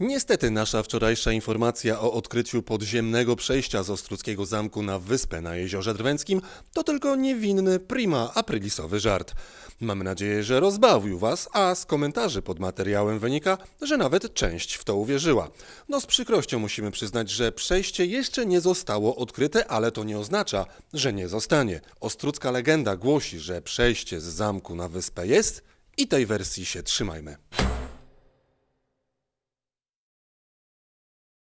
Niestety nasza wczorajsza informacja o odkryciu podziemnego przejścia z Ostruckiego Zamku na wyspę na Jeziorze Drwęckim to tylko niewinny prima aprilisowy żart. Mam nadzieję, że rozbawił Was, a z komentarzy pod materiałem wynika, że nawet część w to uwierzyła. No z przykrością musimy przyznać, że przejście jeszcze nie zostało odkryte, ale to nie oznacza, że nie zostanie. Ostrucka legenda głosi, że przejście z zamku na wyspę jest i tej wersji się trzymajmy.